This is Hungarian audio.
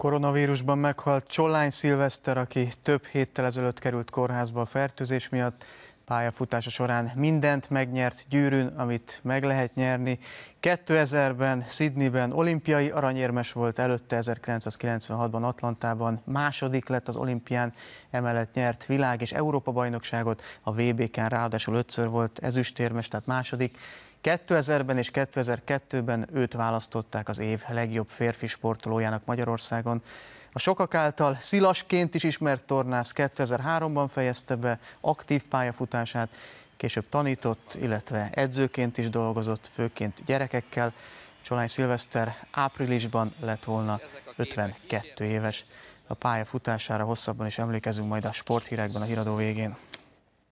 Koronavírusban meghalt Csollány Szilveszter, aki több héttel ezelőtt került kórházba a fertőzés miatt, pályafutása során mindent megnyert gyűrűn, amit meg lehet nyerni. 2000-ben Sydneyben olimpiai aranyérmes volt, előtte 1996-ban Atlantában második lett az olimpián, emellett nyert világ és Európa bajnokságot, a VB-ken ráadásul ötször volt ezüstérmes, tehát második. 2000-ben és 2002-ben őt választották az év legjobb férfi sportolójának Magyarországon. A sokak által szilasként is ismert tornász 2003-ban fejezte be aktív pályafutását, később tanított, illetve edzőként is dolgozott, főként gyerekekkel. Csolány Szilveszter áprilisban lett volna 52 éves. A pályafutására hosszabban is emlékezünk majd a sporthírekben a híradó végén.